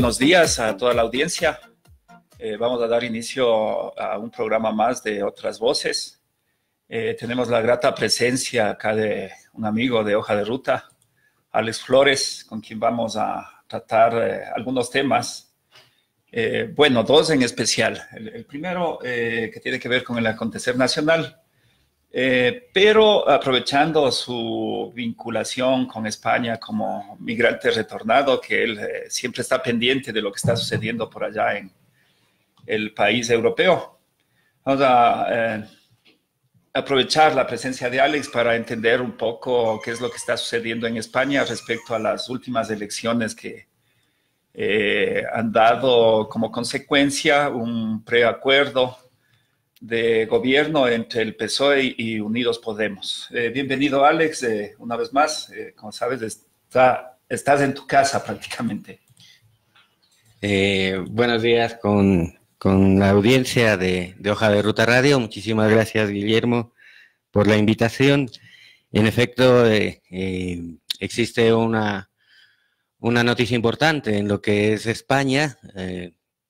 buenos días a toda la audiencia. Eh, vamos a dar inicio a un programa más de Otras Voces. Eh, tenemos la grata presencia acá de un amigo de Hoja de Ruta, Alex Flores, con quien vamos a tratar eh, algunos temas. bueno, dos en especial. El, el primero que tiene que ver con el acontecer nacional eh, pero aprovechando su vinculación con España como migrante retornado, que él eh, siempre está pendiente de lo que está sucediendo por allá en el país europeo, vamos a eh, aprovechar la presencia de Alex para entender un poco qué es lo que está sucediendo en España respecto a las últimas elecciones que han dado como consecuencia un preacuerdo de gobierno entre el PSOE y Unidos Podemos. Eh, bienvenido, Alex, eh, una vez más. Eh, como sabes, está, estás en tu casa prácticamente. buenos días con, la audiencia de, de, Hoja de Ruta Radio. Muchísimas gracias, Guillermo, por la invitación. En efecto, existe una, una noticia importante en lo que es España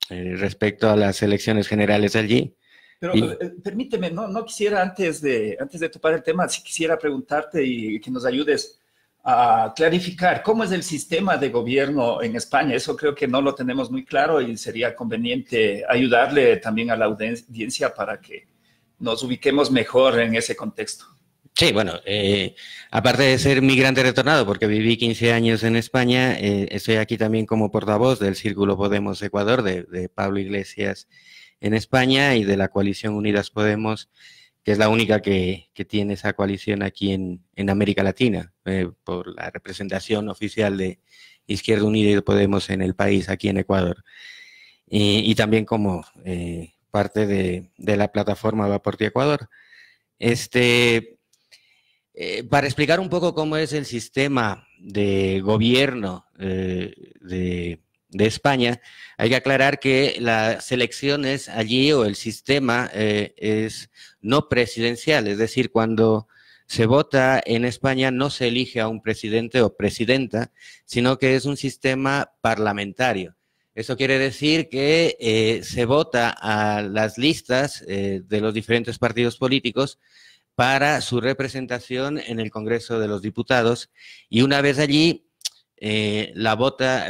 respecto a las elecciones generales allí pero eh, eh, permíteme, no, quisiera antes de, antes de topar el tema, si quisiera preguntarte y que nos ayudes a clarificar cómo es el sistema de gobierno en España. Eso creo que no lo tenemos muy claro y sería conveniente ayudarle también a la audiencia para que nos ubiquemos mejor en ese contexto. Sí, bueno, eh, aparte de ser migrante retornado, porque viví 15 años en España, eh, estoy aquí también como portavoz del Círculo Podemos Ecuador de, de Pablo Iglesias en España y de la coalición Unidas Podemos, que es la única que, tiene esa coalición aquí en, América Latina, eh, por la representación oficial de Izquierda Unida y Podemos en el país, aquí en Ecuador. Y, también como eh, parte de, la plataforma Va por Ecuador. Este, eh, para explicar un poco cómo es el sistema de gobierno de de España. Hay que aclarar que las elecciones allí o el sistema eh, es no presidencial, es decir, cuando se vota en España no se elige a un presidente o presidenta, sino que es un sistema parlamentario. Eso quiere decir que eh, se vota a las listas eh, de los diferentes partidos políticos para su representación en el Congreso de los Diputados y una vez allí eh, la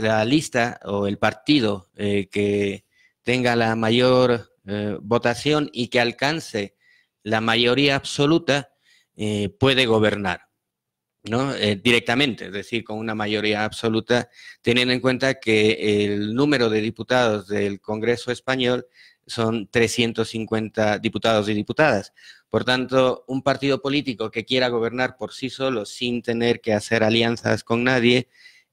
la lista o el partido eh, que tenga la mayor eh, votación y que alcance la mayoría absoluta puede gobernar. ¿no? directamente, es decir, con una mayoría absoluta, teniendo en cuenta que el número de diputados del Congreso español son 350 diputados y diputadas. Por tanto, un partido político que quiera gobernar por sí solo sin tener que hacer alianzas con nadie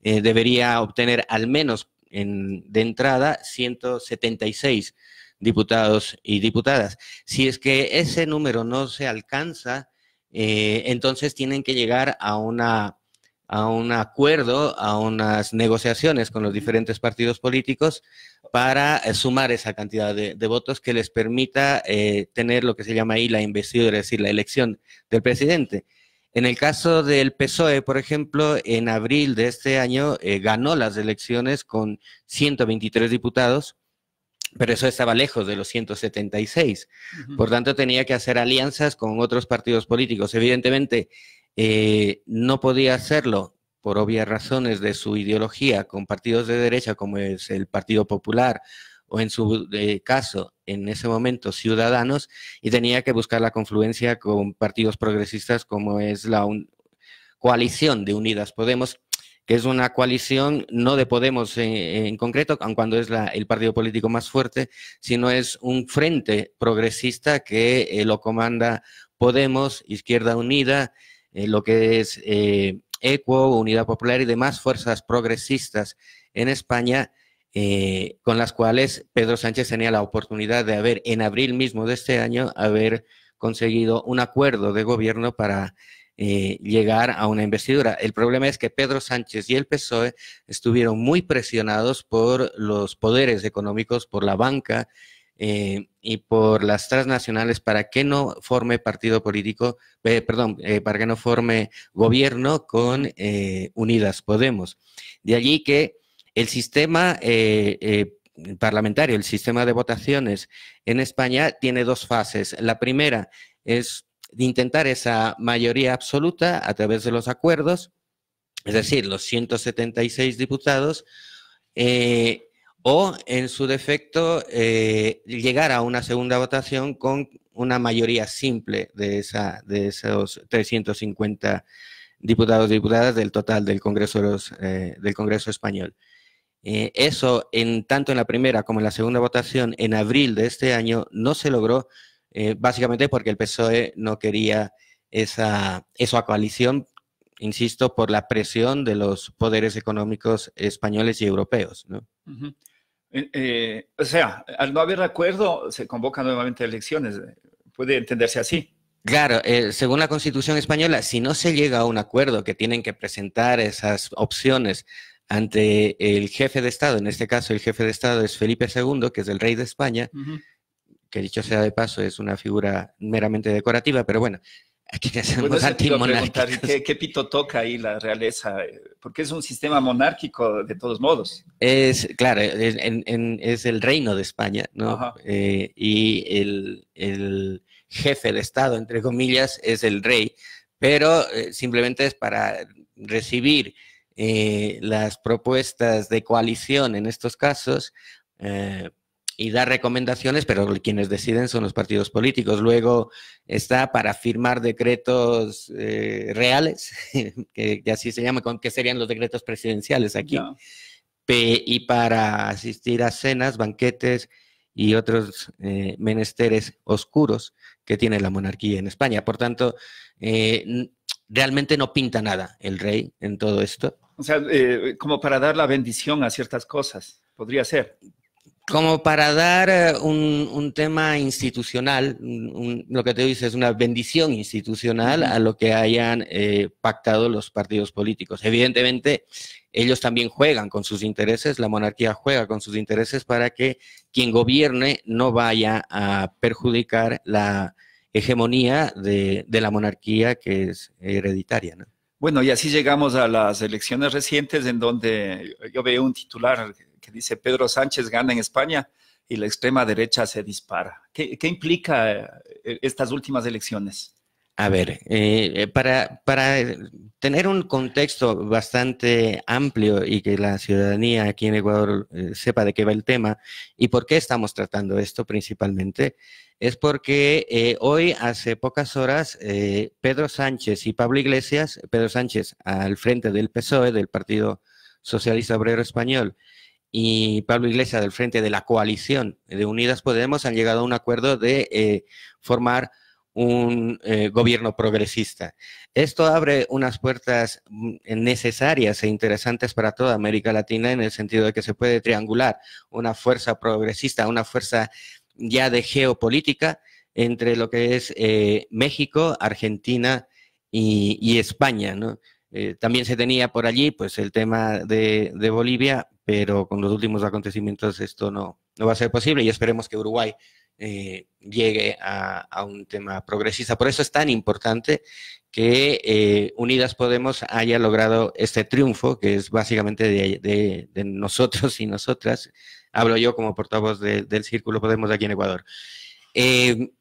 eh, debería obtener al menos en, de entrada 176 diputados y diputadas. Si es que ese número no se alcanza, eh, entonces tienen que llegar a una a un acuerdo, a unas negociaciones con los diferentes partidos políticos para eh, sumar esa cantidad de, votos que les permita tener lo que se llama ahí la investidura, es decir, la elección del presidente. En el caso del PSOE, por ejemplo, en abril de este año eh, ganó las elecciones con 123 diputados, pero eso estaba lejos de los 176. Por tanto, tenía que hacer alianzas con otros partidos políticos. Evidentemente, eh, no podía hacerlo por obvias razones de su ideología con partidos de derecha como es el Partido Popular o en su eh, caso, en ese momento, Ciudadanos, y tenía que buscar la confluencia con partidos progresistas como es la coalición de Unidas Podemos, que es una coalición no de Podemos e-, en, concreto, aun cuando es el partido político más fuerte, sino es un frente progresista que eh, lo comanda Podemos, Izquierda Unida, eh, lo que es ECO, Unidad Popular y demás fuerzas progresistas en España eh, con las cuales Pedro Sánchez tenía la oportunidad de haber, en abril mismo de este año, haber conseguido un acuerdo de gobierno para eh, llegar a una investidura. El problema es que Pedro Sánchez y el PSOE estuvieron muy presionados por los poderes económicos, por la banca eh, y por las transnacionales para que no forme partido político, perdón, para que no forme gobierno con Unidas Podemos. De allí que el sistema eh, eh, parlamentario, el sistema de votaciones en España tiene dos fases. La primera es intentar esa mayoría absoluta a través de los acuerdos, es decir, los 176 diputados, eh, o en su defecto llegar a una segunda votación con una mayoría simple de, esa, de esos 350 diputados y diputadas del total del Congreso, del Congreso español. Eh, eso, en, tanto en la primera como en la segunda votación, en abril de este año, no se logró, eh, básicamente porque el PSOE no quería esa, esa coalición, insisto, por la presión de los poderes económicos españoles y europeos. ¿no? Eh, o sea, al no haber acuerdo, se convocan nuevamente elecciones. Puede entenderse así. Claro, según la Constitución española, si no se llega a un acuerdo que tienen que presentar esas opciones ante el jefe de Estado, en este caso el jefe de Estado es Felipe II, que es el rey de España, que dicho sea de paso es una figura meramente decorativa, pero bueno, aquí hacemos antimonárquicos. ¿qué, ¿Qué pito toca ahí la realeza? Porque es un sistema monárquico de todos modos. Es, claro, es, el reino de España, ¿no? Eh, y el, el jefe de Estado, entre comillas, es el rey, pero eh, simplemente es para recibir eh, las propuestas de coalición en estos casos eh, y dar recomendaciones, pero quienes deciden son los partidos políticos. Luego está para firmar decretos eh, reales, que, así se llama, que serían los decretos presidenciales aquí, y para asistir a cenas, banquetes y otros eh, menesteres oscuros que tiene la monarquía en España. Por tanto, realmente no pinta nada el rey en todo esto. O sea, eh, como para dar la bendición a ciertas cosas, podría ser. Como para dar eh, un, tema institucional, lo que te dice es una bendición institucional a lo que hayan eh, pactado los partidos políticos. Evidentemente, ellos también juegan con sus intereses, la monarquía juega con sus intereses para que quien gobierne no vaya a perjudicar la hegemonía de, de la monarquía que es hereditaria. ¿no? Bueno, y así llegamos a las elecciones recientes en donde yo veo un titular que dice Pedro Sánchez gana en España y la extrema derecha se dispara. ¿Qué, implica eh, estas últimas elecciones? A ver, eh, eh, para, para tener un contexto bastante amplio y que la ciudadanía aquí en Ecuador sepa de qué va el tema y por qué estamos tratando esto principalmente, es porque eh, hoy, hace pocas horas, eh, Pedro Sánchez y Pablo Iglesias, Pedro Sánchez al frente del PSOE, del Partido Socialista Obrero Español, y Pablo Iglesias del frente de la coalición de Unidas Podemos, han llegado a un acuerdo de eh, formar un gobierno progresista. Esto abre unas puertas mm, necesarias e interesantes para toda América Latina en el sentido de que se puede triangular una fuerza progresista, una fuerza ya de geopolítica entre lo que es eh, México, Argentina y, España. Eh, también se tenía por allí pues, el tema de, Bolivia, pero con los últimos acontecimientos esto no, no va a ser posible y esperemos que Uruguay eh, llegue a, un tema progresista. Por eso es tan importante que Unidas Podemos haya logrado este triunfo, que es básicamente de nosotros y nosotras, hablo yo como portavoz del Círculo Podemos aquí en Ecuador. Eh,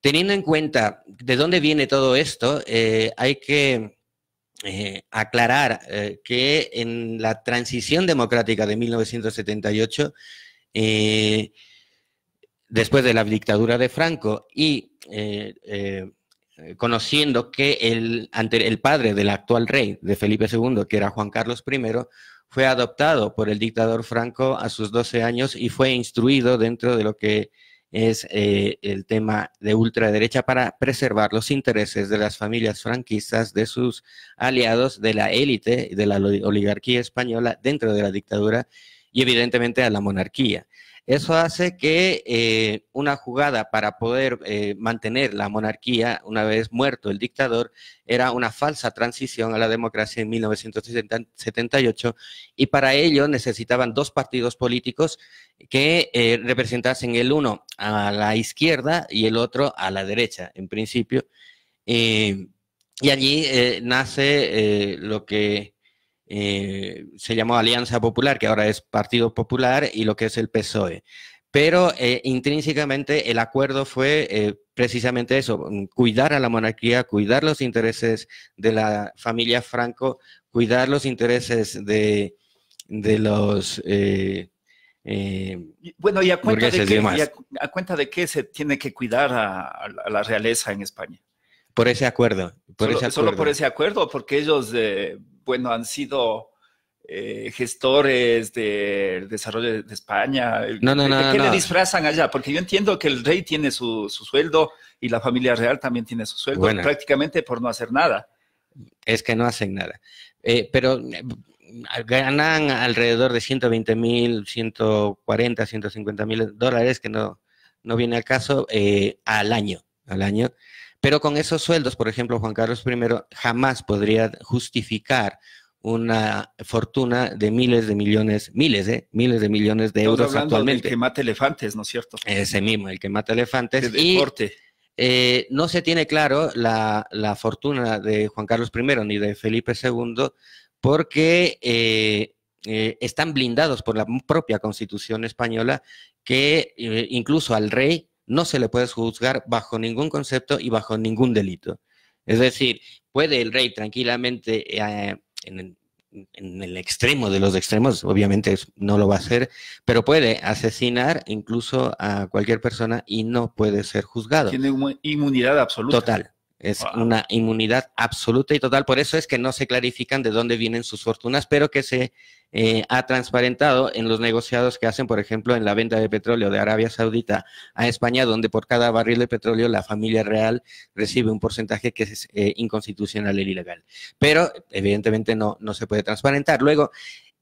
teniendo en cuenta de dónde viene todo esto, eh, hay que eh, aclarar que en la transición democrática de 1978, después de la dictadura de Franco y conociendo que el, el padre del actual rey de Felipe II, que era Juan Carlos I, fue adoptado por el dictador Franco a sus 12 años y fue instruido dentro de lo que es eh, el tema de ultraderecha para preservar los intereses de las familias franquistas, de sus aliados, de la élite, de la oligarquía española dentro de la dictadura y evidentemente a la monarquía. Eso hace que eh, una jugada para poder eh, mantener la monarquía una vez muerto el dictador era una falsa transición a la democracia en 1978 y para ello necesitaban dos partidos políticos que eh, representasen el uno a la izquierda y el otro a la derecha, en principio. y allí nace lo que eh, se llamó Alianza Popular, que ahora es Partido Popular, y lo que es el PSOE. Pero eh, intrínsecamente el acuerdo fue eh, precisamente eso, mm, cuidar a la monarquía, cuidar los intereses de la familia Franco, cuidar los intereses de, los... bueno, ¿y a, cuenta de qué, a, cuenta de qué se tiene que cuidar a, la realeza en España? Por ese acuerdo. Por solo, solo por ese acuerdo, porque ellos bueno, han sido eh, gestores del desarrollo de, España. No, qué le disfrazan allá? Porque yo entiendo que el rey tiene su, sueldo y la familia real también tiene su sueldo, prácticamente por no hacer nada. Es que no hacen nada. Eh, pero eh, ganan alrededor de 120 mil, 140, 150 mil dólares, que no, no viene al caso, al año, al año. Pero con esos sueldos, por ejemplo, Juan Carlos I jamás podría justificar una fortuna de miles de millones, miles, ¿eh? Miles de millones de euros hablando actualmente. El que mata elefantes, ¿no es cierto? Ese mismo, el que mata elefantes. deporte. Eh, no se tiene claro la, fortuna de Juan Carlos I ni de Felipe II porque eh, eh, están blindados por la propia constitución española que incluso al rey no se le puede juzgar bajo ningún concepto y bajo ningún delito. Es decir, puede el rey tranquilamente, eh, en, el extremo de los extremos, obviamente no lo va a hacer, pero puede asesinar incluso a cualquier persona y no puede ser juzgado. Tiene inmunidad absoluta. Total, es una inmunidad absoluta y total. Por eso es que no se clarifican de dónde vienen sus fortunas, pero que se eh, ha transparentado en los negociados que hacen, por ejemplo, en la venta de petróleo de Arabia Saudita a España, donde por cada barril de petróleo la familia real recibe un porcentaje que es eh, inconstitucional e ilegal. Pero evidentemente no, no se puede transparentar. Luego,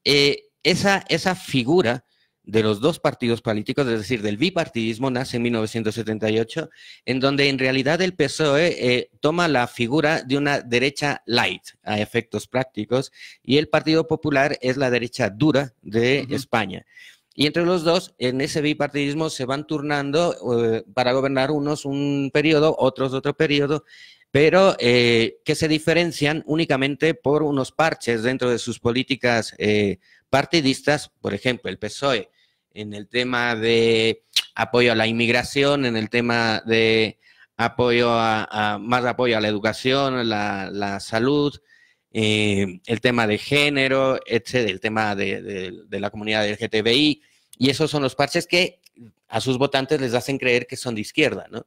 eh, esa, esa figura de los dos partidos políticos, es decir, del bipartidismo, nace en 1978, en donde en realidad el PSOE eh, toma la figura de una derecha light a efectos prácticos y el Partido Popular es la derecha dura de España. Y entre los dos, en ese bipartidismo se van turnando eh, para gobernar unos un periodo, otros otro periodo, pero eh, que se diferencian únicamente por unos parches dentro de sus políticas partidistas, por ejemplo, el PSOE en el tema de apoyo a la inmigración, en el tema de apoyo a, más apoyo a la educación, la, salud, eh, el tema de género, etc., el tema de, la comunidad LGTBI. Y esos son los parches que a sus votantes les hacen creer que son de izquierda, ¿no?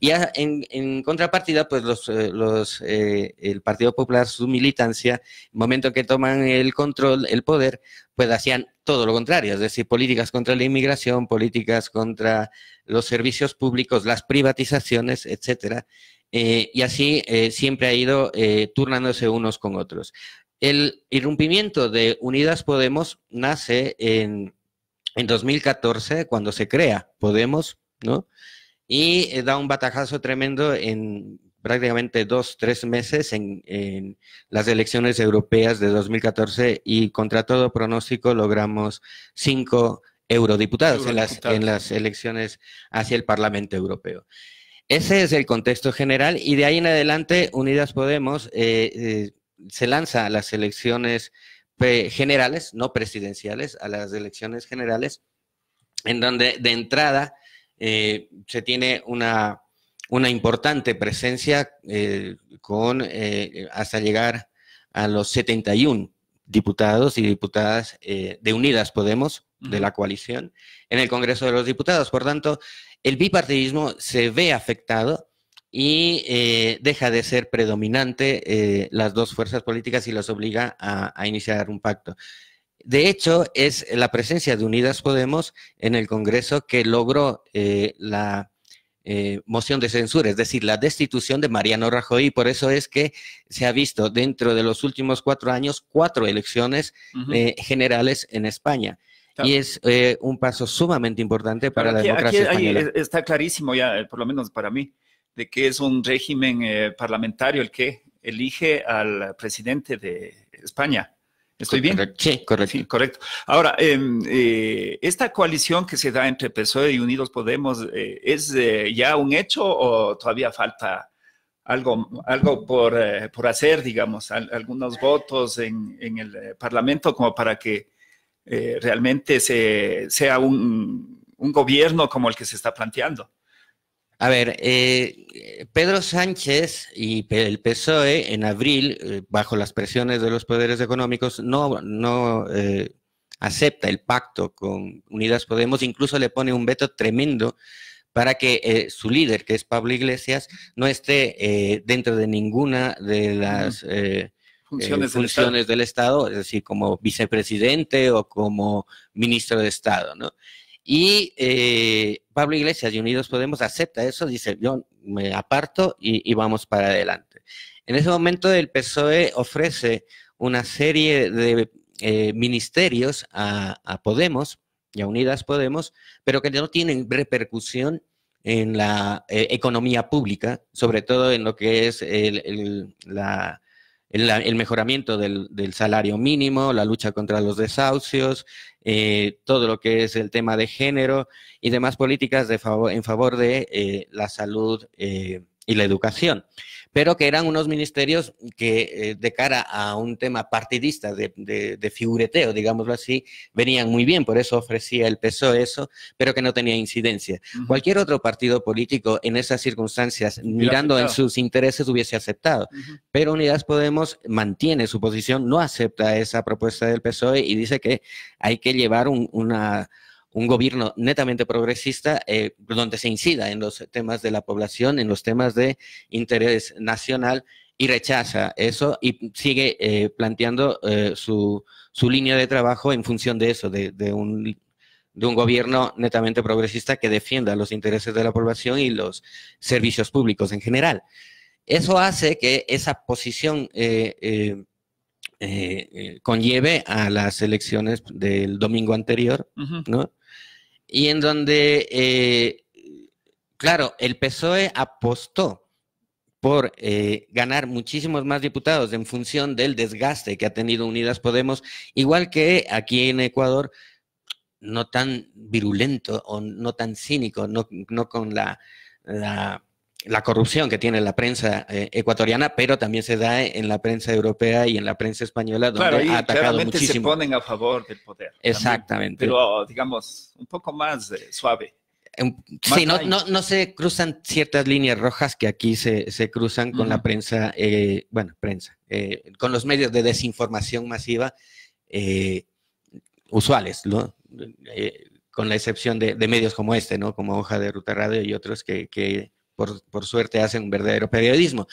Y en, contrapartida, pues los, eh, eh, el Partido Popular, su militancia, el momento que toman el control, el poder, pues hacían todo lo contrario, es decir, políticas contra la inmigración, políticas contra los servicios públicos, las privatizaciones, etcétera. Eh, y así siempre ha ido turnándose unos con otros. El irrumpimiento de Unidas Podemos nace en en 2014 cuando se crea Podemos, ¿no? Y eh, da un batajazo tremendo en prácticamente dos, tres meses en, las elecciones europeas de 2014 y contra todo pronóstico logramos cinco eurodiputados, En, las, elecciones hacia el Parlamento Europeo. Ese es el contexto general y de ahí en adelante Unidas Podemos eh, eh, se lanza a las elecciones generales, no presidenciales, a las elecciones generales, en donde de entrada eh, se tiene una, importante presencia eh, con, eh, hasta llegar a los 71 diputados y diputadas de Unidas Podemos, de la coalición, en el Congreso de los Diputados. Por tanto, el bipartidismo se ve afectado y eh, deja de ser predominante eh, las dos fuerzas políticas y las obliga a, iniciar un pacto. De hecho, es la presencia de Unidas Podemos en el Congreso que logró eh, la moción de censura, es decir, la destitución de Mariano Rajoy. Por eso es que se ha visto dentro de los últimos cuatro años cuatro elecciones generales en España. Y es un paso sumamente importante para la democracia Está clarísimo ya, por lo menos para mí, de que es un régimen eh, parlamentario el que elige al presidente de España. ¿Estoy bien? Correcto. Sí, correcto. correcto. Ahora, em, eh, esta coalición que se da entre PSOE y Unidos Podemos, eh, ¿es eh, ya un hecho o todavía falta algo, algo por, hacer, digamos, algunos votos en, el Parlamento como para que realmente se, sea un gobierno como el que se está planteando? A ver, eh, Pedro Sánchez y el PSOE en abril, eh, bajo las presiones de los poderes económicos, no, eh, acepta el pacto con Unidas Podemos, incluso le pone un veto tremendo para que su líder, que es Pablo Iglesias, no esté dentro de ninguna de las funciones, funciones del, Estado. del, Estado. es decir, como vicepresidente o como ministro de Estado, ¿no? Y eh, Pablo Iglesias de Unidos Podemos acepta eso, dice, yo me aparto y, vamos para adelante. En ese momento el PSOE ofrece una serie de eh, ministerios a, Podemos y a Unidas Podemos, pero que no tienen repercusión en la eh, economía pública, sobre todo en lo que es la el, mejoramiento del, salario mínimo, la lucha contra los desahucios, eh, todo lo que es el tema de género y demás políticas en favor de eh, la salud eh, y la educación pero que eran unos ministerios que eh, de cara a un tema partidista, de, figureteo, digámoslo así, venían muy bien, por eso ofrecía el PSOE eso, pero que no tenía incidencia. Cualquier otro partido político en esas circunstancias, mirando en sus intereses, hubiese aceptado, pero Unidas Podemos mantiene su posición, no acepta esa propuesta del PSOE y dice que hay que llevar una un gobierno netamente progresista eh, donde se incida en los temas de la población, en los temas de interés nacional y rechaza eso y sigue eh, planteando eh, su, su, línea de trabajo en función de eso, de, un, gobierno netamente progresista que defienda los intereses de la población y los servicios públicos en general. Eso hace que esa posición conlleve a las elecciones del domingo anterior, ¿no? y en donde, eh, claro, el PSOE apostó por eh, ganar muchísimos más diputados en función del desgaste que ha tenido Unidas Podemos, igual que aquí en Ecuador, no tan virulento o no tan cínico, no, con la la corrupción que tiene la prensa eh, ecuatoriana, pero también se da en la prensa europea y en la prensa española, donde ha atacado muchísimo. se ponen a favor del poder. Exactamente. pero, digamos, un poco más eh, suave. Sí, no, se cruzan ciertas líneas rojas que aquí se, cruzan con la prensa, eh, bueno, prensa, eh, con los medios de desinformación masiva usuales, ¿no? con la excepción de, medios como este, ¿no? Como Hoja de Ruta Radio y otros que por, suerte hacen un verdadero periodismo.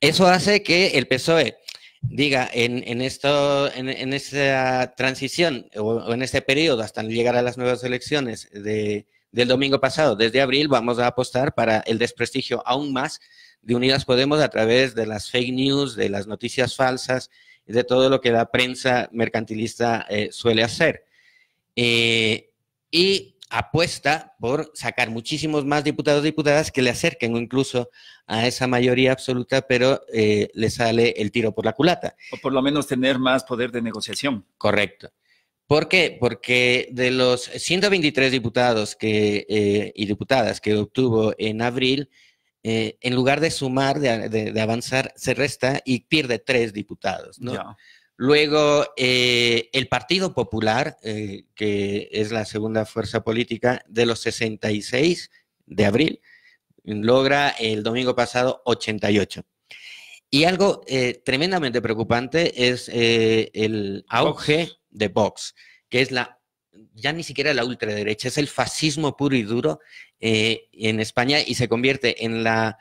Eso hace que el PSOE diga en, esto, en, esta transición o, en este periodo hasta llegar a las nuevas elecciones del domingo pasado, desde abril, vamos a apostar para el desprestigio aún más de Unidas Podemos a través de las fake news, de las noticias falsas, de todo lo que la prensa mercantilista eh, suele hacer. Eh, y apuesta por sacar muchísimos más diputados y diputadas que le acerquen o incluso a esa mayoría absoluta, pero eh, le sale el tiro por la culata. O por lo menos tener más poder de negociación. Correcto. ¿Por qué? Porque de los 123 diputados que, eh, y diputadas que obtuvo en abril, eh, en lugar de sumar, de, avanzar, se resta y pierde tres diputados, ¿no? Luego, eh, el Partido Popular, eh, que es la segunda fuerza política de los 66 de abril, logra el domingo pasado 88. Y algo eh, tremendamente preocupante es el auge de Vox, que es la ya ni siquiera la ultraderecha, es el fascismo puro y duro en España y se convierte en la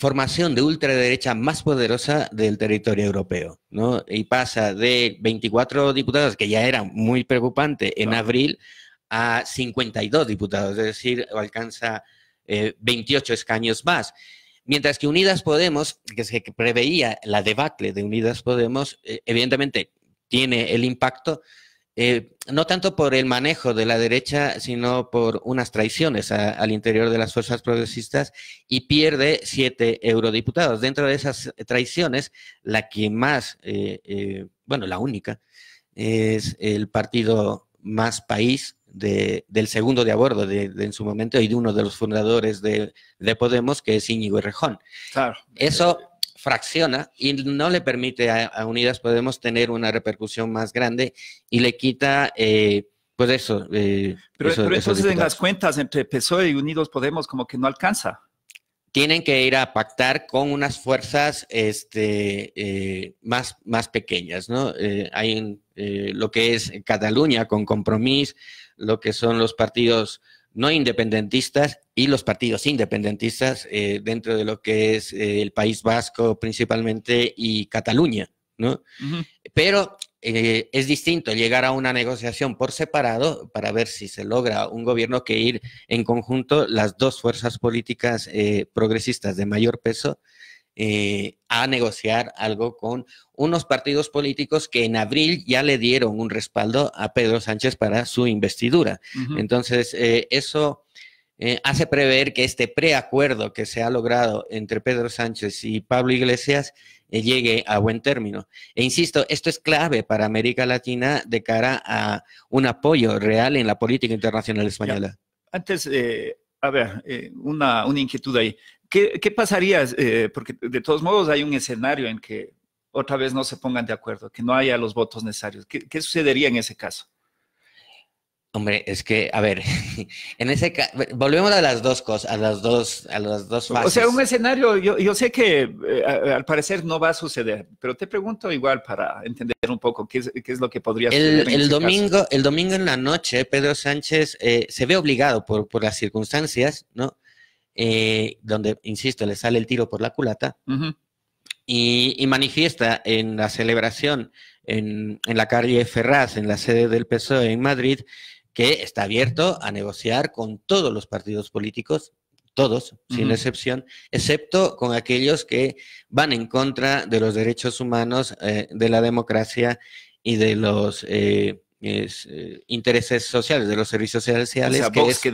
formación de ultraderecha más poderosa del territorio europeo, ¿no? Y pasa de 24 diputados, que ya era muy preocupante en abril, a 52 diputados, es decir, alcanza 28 eh, escaños más. Mientras que Unidas Podemos, que se preveía la debacle de Unidas Podemos, eh, evidentemente tiene el impacto, eh, no tanto por el manejo de la derecha, sino por unas traiciones al interior de las fuerzas progresistas y pierde siete eurodiputados. Dentro de esas traiciones, la que más, eh, eh, bueno, la única, es el partido más país de, del segundo de abordo en su momento y de uno de los fundadores de, de Podemos, que es Íñigo Errejón. Claro. Eso fracciona y no le permite a, Unidas Podemos tener una repercusión más grande y le quita, eh, pues eso. Eh, pero, entonces en las cuentas entre PSOE y Unidos Podemos como que no alcanza. Tienen que ir a pactar con unas fuerzas este, eh, más, más pequeñas, ¿no? hay lo que es Cataluña con compromiso lo que son los partidos no independentistas y los partidos independentistas eh, dentro de lo que es eh, el País Vasco principalmente y Cataluña, ¿no? Pero eh, es distinto llegar a una negociación por separado para ver si se logra un gobierno que ir en conjunto las dos fuerzas políticas progresistas de mayor peso eh, a negociar algo con unos partidos políticos que en abril ya le dieron un respaldo a Pedro Sánchez para su investidura. Entonces, eh, eso... Eh, hace prever que este preacuerdo que se ha logrado entre Pedro Sánchez y Pablo Iglesias llegue a buen término. E insisto, esto es clave para América Latina de cara a un apoyo real en la política internacional española. Antes, a ver, una, una, inquietud ahí. ¿Qué, pasaría? Eh, porque de todos modos hay un escenario en que otra vez no se pongan de acuerdo, que no haya los votos necesarios. ¿Qué, sucedería en ese caso? Hombre, es que, a ver, en ese caso, volvemos a las dos cosas, a las dos, a las dos fases. O sea, un escenario, yo, sé que eh, al parecer no va a suceder, pero te pregunto igual para entender un poco qué es, lo que podría suceder. El, domingo, el domingo en la noche, Pedro Sánchez eh, se ve obligado por las circunstancias, ¿no? Eh, donde, insisto, le sale el tiro por la culata, y, manifiesta en la celebración en, la calle Ferraz, en la sede del PSOE en Madrid, que está abierto a negociar con todos los partidos políticos, todos, sin excepción, excepto con aquellos que van en contra de los derechos humanos, eh, de la democracia y de los eh, intereses sociales, de los servicios sociales, que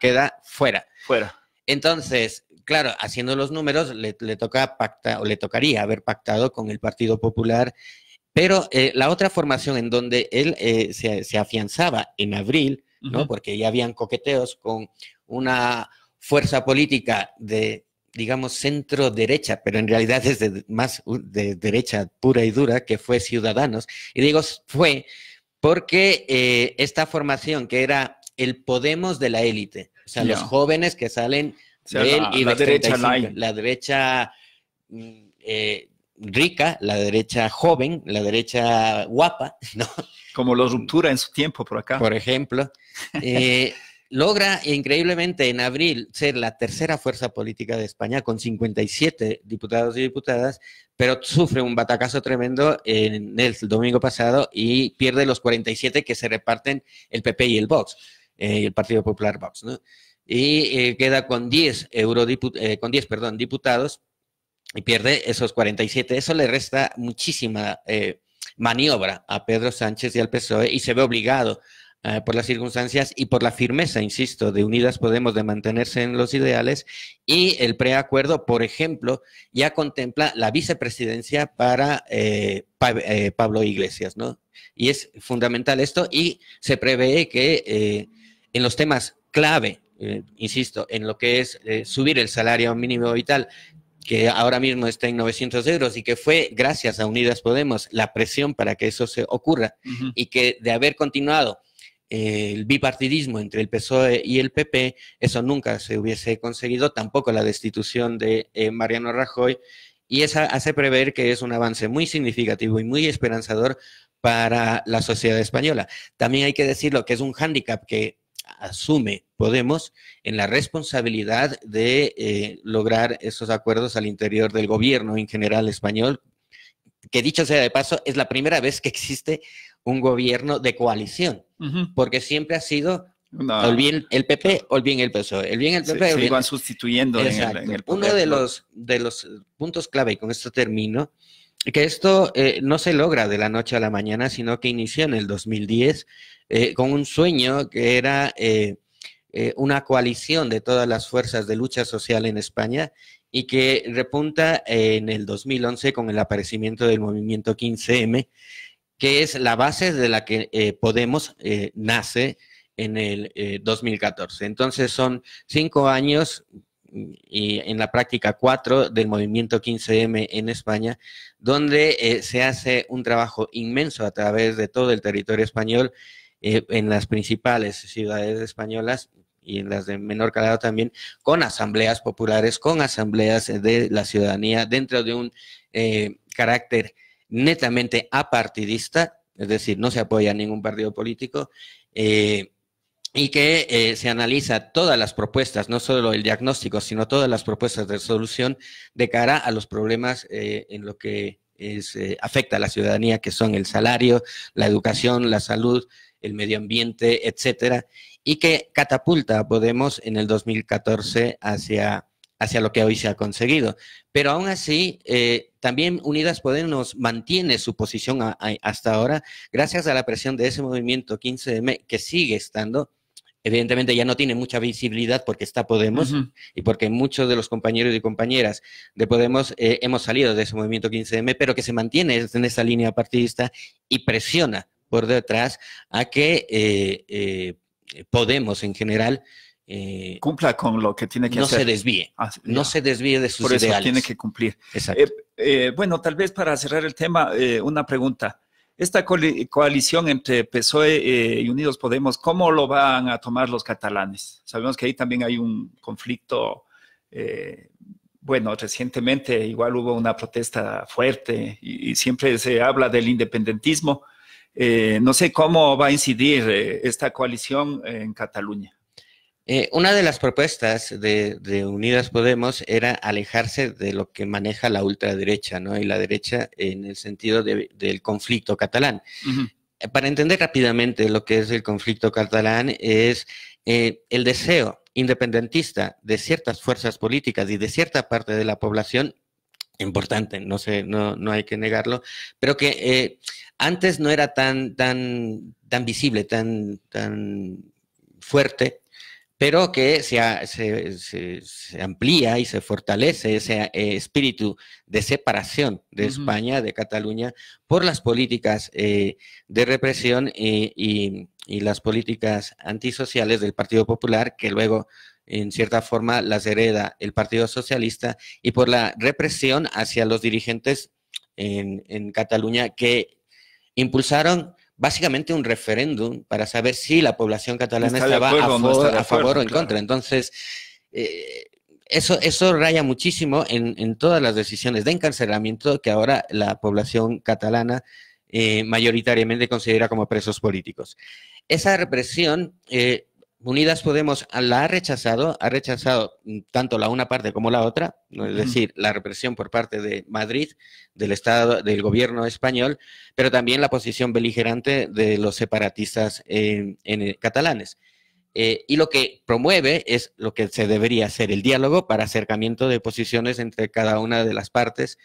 queda fuera. Fuera. Entonces, claro, haciendo los números, le, le toca o le tocaría haber pactado con el Partido Popular. Pero eh, la otra formación en donde él eh, se, afianzaba en abril, ¿no? porque ya habían coqueteos con una fuerza política de, digamos, centro derecha, pero en realidad es de, más de derecha pura y dura, que fue Ciudadanos. Y digo, fue porque eh, esta formación que era el Podemos de la élite, o sea, los jóvenes que salen de la, y la derecha, la derecha mm, eh, rica, la derecha joven, la derecha guapa, ¿no? Como lo ruptura en su tiempo por acá. Por ejemplo, eh, logra increíblemente en abril ser la tercera fuerza política de España con 57 diputados y diputadas, pero sufre un batacazo tremendo en el domingo pasado y pierde los 47 que se reparten el PP y el Vox. Eh, el Partido Popular Vox, ¿no? Y eh, queda con 10, eh, con 10 perdón, diputados y pierde esos 47. Eso le resta muchísima maniobra a Pedro Sánchez y al PSOE y se ve obligado por las circunstancias y por la firmeza, insisto, de Unidas Podemos de mantenerse en los ideales. Y el preacuerdo, por ejemplo, ya contempla la vicepresidencia para Pablo Iglesias, ¿no? Y es fundamental esto y se prevé que en los temas clave, eh, insisto, en lo que es eh, subir el salario mínimo vital, que ahora mismo está en 900 euros y que fue gracias a Unidas Podemos la presión para que eso se ocurra y que de haber continuado eh, el bipartidismo entre el PSOE y el PP, eso nunca se hubiese conseguido, tampoco la destitución de Mariano Rajoy y eso hace prever que es un avance muy significativo y muy esperanzador para la sociedad española. También hay que decirlo que es un hándicap que asume Podemos en la responsabilidad de eh, lograr esos acuerdos al interior del gobierno en general español, que dicho sea de paso, es la primera vez que existe un gobierno de coalición, porque siempre ha sido bien el PP o bien el PSOE. El bien el PP, e. se, iban sustituyendo en el, en Uno de los, de los eh, puntos clave, y con esto termino, que esto eh, no se logra de la noche a la mañana, sino que inició en el 2010 eh, con un sueño que era eh, eh, una coalición de todas las fuerzas de lucha social en España y que repunta en el 2011 con el aparecimiento del movimiento 15M, que es la base de la que Podemos nace en el 2014. Entonces son cinco años y en la práctica cuatro del movimiento 15M en España, donde se hace un trabajo inmenso a través de todo el territorio español eh, en las principales ciudades españolas y en las de menor calado también, con asambleas populares, con asambleas de la ciudadanía dentro de un eh, carácter netamente apartidista, es decir, no se apoya ningún partido político, eh, y que se analiza todas las propuestas, no solo el diagnóstico, sino todas las propuestas de solución de cara a los problemas en lo que afecta a la ciudadanía, que son el salario, la educación, la salud, el medio ambiente, etcétera, y que catapulta a Podemos en el 2014 hacia, hacia lo que hoy se ha conseguido. Pero aún así, eh, también Unidas Podemos mantiene su posición hasta ahora, gracias a la presión de ese movimiento 15M que sigue estando. Evidentemente ya no tiene mucha visibilidad porque está Podemos y porque muchos de los compañeros y compañeras de Podemos eh, hemos salido de ese movimiento 15M, pero que se mantiene en esa línea partidista y presiona por detrás a que eh, eh, eh, Podemos en general... Cumpla con lo que tiene que no hacer. Ah, no se desvíe, no se desvíe de sus por eso tiene que cumplir. bueno, tal vez para cerrar el tema, una pregunta. Esta coalición entre PSOE y Unidos Podemos, ¿cómo lo van a tomar los catalanes? Sabemos que ahí también hay un conflicto bueno, recientemente igual hubo una protesta fuerte y, siempre se habla del independentismo, eh, no sé cómo va a incidir eh, esta coalición eh, en Cataluña. una de las propuestas de, Unidas Podemos era alejarse de lo que maneja la ultraderecha, ¿no? Y la derecha en el sentido del conflicto catalán. Para entender rápidamente lo que es el conflicto catalán, es el deseo independentista de ciertas fuerzas políticas y de cierta parte de la población importante, no sé, no, no hay que negarlo, pero que eh, antes no era tan, tan, tan visible, tan, tan fuerte, pero que se, amplía y se fortalece ese eh, espíritu de separación de España, de Cataluña, por las políticas eh, de represión y, y las políticas antisociales del Partido Popular que luego en cierta forma las hereda el Partido Socialista y por la represión hacia los dirigentes en, Cataluña que impulsaron básicamente un referéndum para saber si la población catalana estaba a, favor, o en contra. Entonces, eh, eso, eso raya muchísimo en, todas las decisiones de encarcelamiento que ahora la población catalana eh, mayoritariamente considera como presos políticos. Esa represión eh, Unidas Podemos la ha rechazado, ha rechazado tanto la una parte como la otra, es decir, la represión por parte de Madrid, del Estado, del gobierno español, pero también la posición beligerante de los separatistas eh, en, eh, catalanes. Eh, y lo que promueve es lo que se debería hacer, el diálogo para acercamiento de posiciones entre cada una de las partes,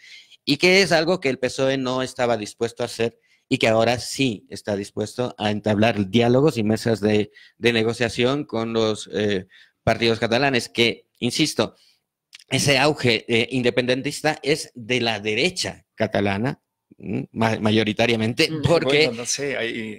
y que es algo que el PSOE no estaba dispuesto a hacer y que ahora sí está dispuesto a entablar diálogos y mesas de, negociación con los eh, partidos catalanes, que, insisto, ese auge eh, independentista es de la derecha catalana, mayoritariamente, mm. porque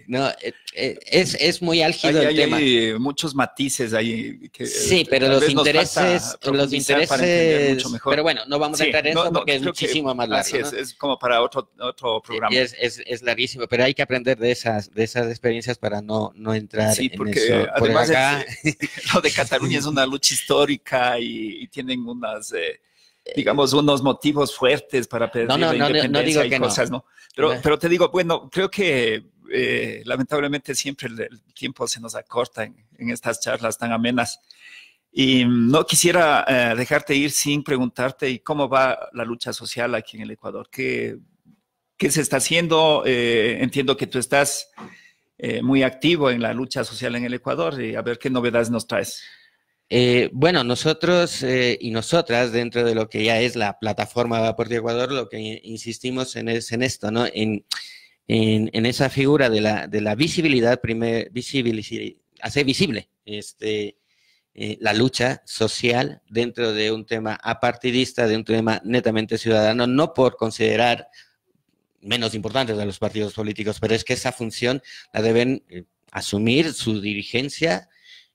no eh, eh, es, es, muy álgido hay, el tema. Hay muchos matices ahí. Que, sí, este, pero los intereses, los intereses, pero bueno, no vamos a entrar en eso porque es muchísimo más largo. Así es, es como para otro, otro e, programa. Es, es, es, larguísimo, pero hay que aprender de esas, de esas experiencias para no, no entrar en Además, porque eh, lo de Cataluña es una lucha histórica y, tienen unas digamos, unos motivos fuertes para perder la independencia y cosas, ¿no? Pero, pero te digo, bueno, creo que eh, lamentablemente siempre el, tiempo se nos acorta en, estas charlas tan amenas. Y no quisiera eh, dejarte ir sin preguntarte ¿y cómo va la lucha social aquí en el Ecuador. ¿Qué, qué se está haciendo? Eh, entiendo que tú estás muy activo en la lucha social en el Ecuador y a ver qué novedades nos traes. Eh, bueno, nosotros eh, y nosotras, dentro de lo que ya es la plataforma por Ecuador, lo que insistimos en es en esto, ¿no? En, esa figura de la, de la visibilidad, primer, hacer visible este, eh, la lucha social dentro de un tema apartidista, de un tema netamente ciudadano, no por considerar menos importantes a los partidos políticos, pero es que esa función la deben asumir su dirigencia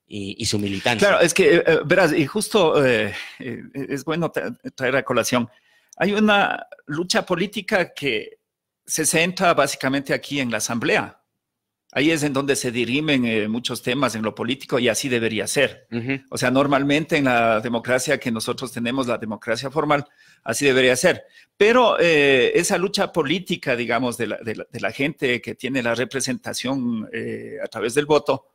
y, su militante Claro, es que, eh, eh, verás, y justo eh, es bueno traer a colación, hay una lucha política que se centra básicamente aquí en la Asamblea. Ahí es en donde se dirimen muchos temas en lo político y así debería ser. O sea, normalmente en la democracia que nosotros tenemos, la democracia formal, así debería ser. Pero esa lucha política, digamos, de la, gente que tiene la representación a través del voto,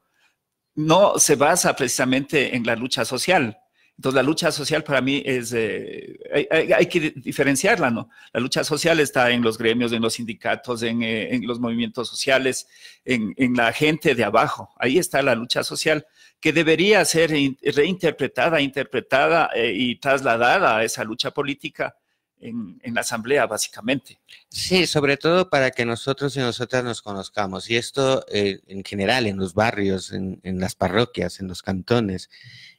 no se basa precisamente en la lucha social. Entonces, la lucha social para mí es, eh, hay, que diferenciarla, ¿no? La lucha social está en los gremios, en los sindicatos, en, eh, los movimientos sociales, en, la gente de abajo. Ahí está la lucha social, que debería ser reinterpretada, interpretada eh, y trasladada a esa lucha política en, la asamblea, básicamente. Sí, sobre todo para que nosotros y nosotras nos conozcamos. Y esto eh, en general, en los barrios, en, las parroquias, en los cantones,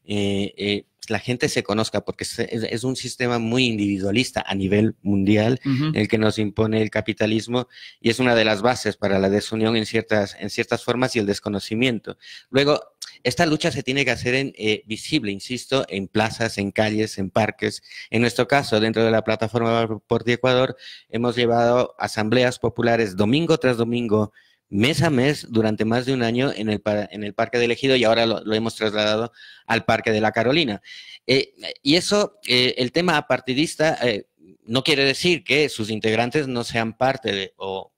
eh, eh, pues, la gente se conozca porque es, un sistema muy individualista a nivel mundial el que nos impone el capitalismo y es una de las bases para la desunión en ciertas, en ciertas formas y el desconocimiento. Luego, esta lucha se tiene que hacer en, eh, visible, insisto, en plazas, en calles, en parques. En nuestro caso, dentro de la plataforma por Ecuador, hemos llevado asambleas populares domingo tras domingo mes a mes durante más de un año en el, en el Parque del Ejido y ahora lo, hemos trasladado al Parque de la Carolina. Eh, y eso, eh, el tema partidista, no quiere decir que sus integrantes no sean parte de, o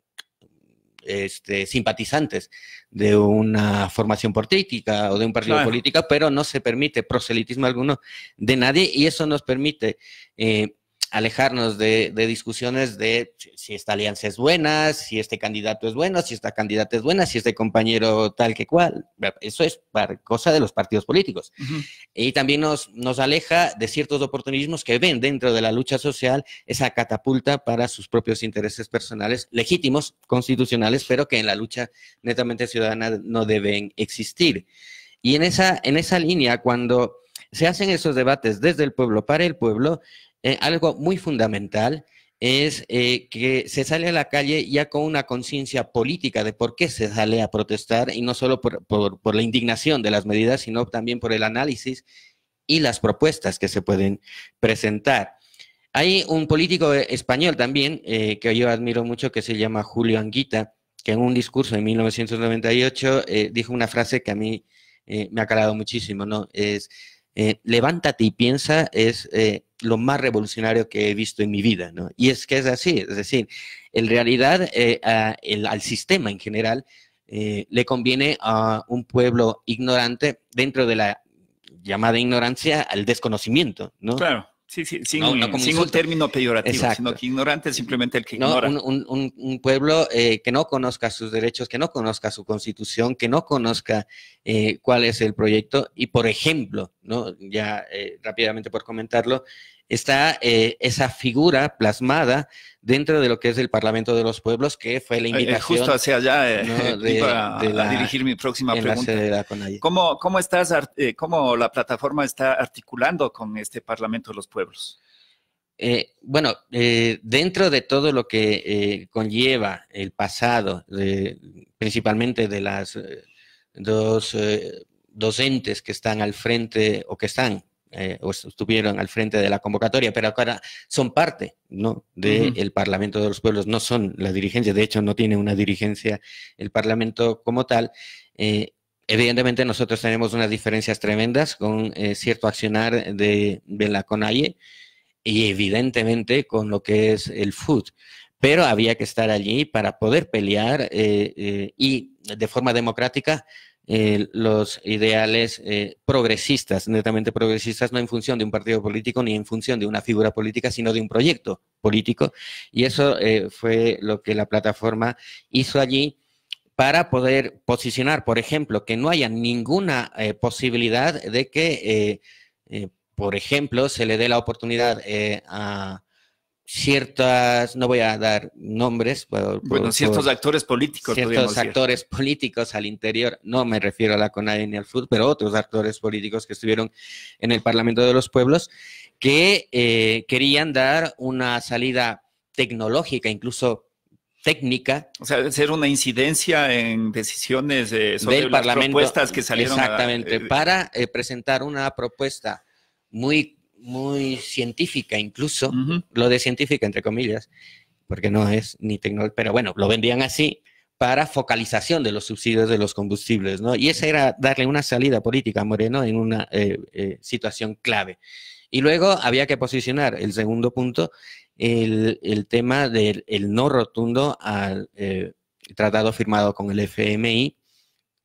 este, simpatizantes de una formación política o de un partido político, pero no se permite proselitismo alguno de nadie y eso nos permite eh, alejarnos de, discusiones de si esta alianza es buena, si este candidato es bueno, si esta candidata es buena, si este compañero tal que cual. Eso es cosa de los partidos políticos. Y también nos, nos aleja de ciertos oportunismos que ven dentro de la lucha social esa catapulta para sus propios intereses personales, legítimos, constitucionales, pero que en la lucha netamente ciudadana no deben existir. Y en esa, en esa línea, cuando se hacen esos debates desde el pueblo para el pueblo, eh, algo muy fundamental es eh, que se sale a la calle ya con una conciencia política de por qué se sale a protestar y no solo por, la indignación de las medidas, sino también por el análisis y las propuestas que se pueden presentar. Hay un político eh, español también que yo admiro mucho que se llama Julio Anguita, que en un discurso en 1998 dijo una frase que a mí me ha calado muchísimo, ¿no? Es, eh, levántate y piensa es eh, lo más revolucionario que he visto en mi vida, ¿no? Y es que es así, es decir, en realidad eh, al sistema en general le conviene a un pueblo ignorante dentro de la llamada ignorancia al desconocimiento, ¿no? Claro. Sí, sin, un término peyorativo, sino que ignorante es simplemente el que no, ignora. Un, un, pueblo eh, que no conozca sus derechos, que no conozca su constitución, que no conozca eh, cuál es el proyecto. Y por ejemplo, ¿no? ya eh, rápidamente por comentarlo, está esa figura plasmada dentro de lo que es el Parlamento de los Pueblos, que fue la eh, eh, invitación. justo hacia allá para eh, dirigir mi próxima pregunta. ¿Cómo, estás, la plataforma está articulando con este Parlamento de los Pueblos? bueno, dentro de todo lo que conlleva el pasado, principalmente de las dos docentes que están al frente o que están eh, o estuvieron al frente de la convocatoria, pero ahora son parte ¿no? del Parlamento de los Pueblos, no son la dirigencia, de hecho no tiene una dirigencia el Parlamento como tal. Eh, evidentemente nosotros tenemos unas diferencias tremendas con eh, cierto accionar de, la CONAIE y evidentemente con lo que es el food pero había que estar allí para poder pelear y de forma democrática eh, los ideales eh, progresistas, netamente progresistas, no en función de un partido político ni en función de una figura política, sino de un proyecto político. Y eso eh, fue lo que la plataforma hizo allí para poder posicionar, por ejemplo, que no haya ninguna posibilidad de que, por ejemplo, se le dé la oportunidad a ciertas, no voy a dar nombres, pero, bueno, ciertos actores políticos. Ciertos actores políticos al interior, no me refiero a la CONADE ni al Food, pero otros actores políticos que estuvieron en el Parlamento de los Pueblos, que eh, querían dar una salida tecnológica, incluso técnica. O sea, ser una incidencia en decisiones eh, sobre Parlamento, propuestas que salieron. Exactamente, eh, para presentar una propuesta muy muy científica incluso, lo de científica entre comillas, porque no es ni tecnológica, pero bueno, lo vendían así para focalización de los subsidios de los combustibles, ¿no? Y esa era darle una salida política a Moreno en una eh, eh, situación clave. Y luego había que posicionar el segundo punto, el, tema del no rotundo al eh, tratado firmado con el FMI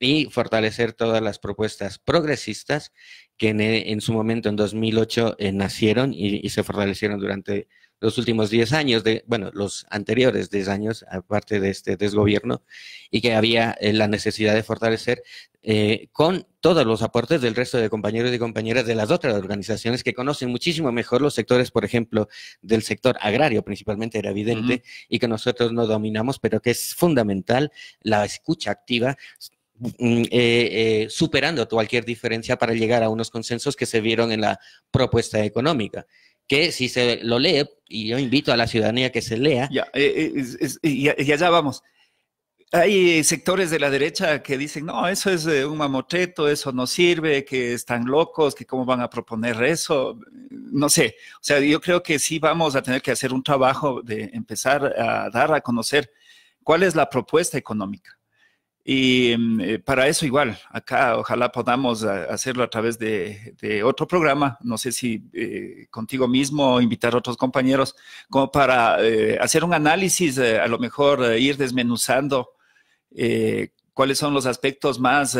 y fortalecer todas las propuestas progresistas que en, su momento, en 2008, eh, nacieron y, se fortalecieron durante los últimos 10 años, de, bueno, los anteriores 10 años, aparte de este desgobierno, y que había eh, la necesidad de fortalecer eh, con todos los aportes del resto de compañeros y compañeras de las otras organizaciones que conocen muchísimo mejor los sectores, por ejemplo, del sector agrario, principalmente era evidente, y que nosotros no dominamos, pero que es fundamental la escucha activa Mm, eh, eh, superando cualquier diferencia para llegar a unos consensos que se vieron en la propuesta económica que si se lo lee, y yo invito a la ciudadanía que se lea. Ya, eh, y, allá vamos. Hay sectores de la derecha que dicen, no, eso es un mamotreto, eso no sirve, que están locos, que cómo van a proponer eso, no sé. O sea, yo creo que sí vamos a tener que hacer un trabajo de empezar a dar a conocer cuál es la propuesta económica y mm, eh, para eso igual, acá ojalá podamos eh, hacerlo a través de, otro programa, no sé si eh, contigo mismo, invitar a otros compañeros, como para hacer un análisis, a lo mejor ir desmenuzando cuáles son los aspectos más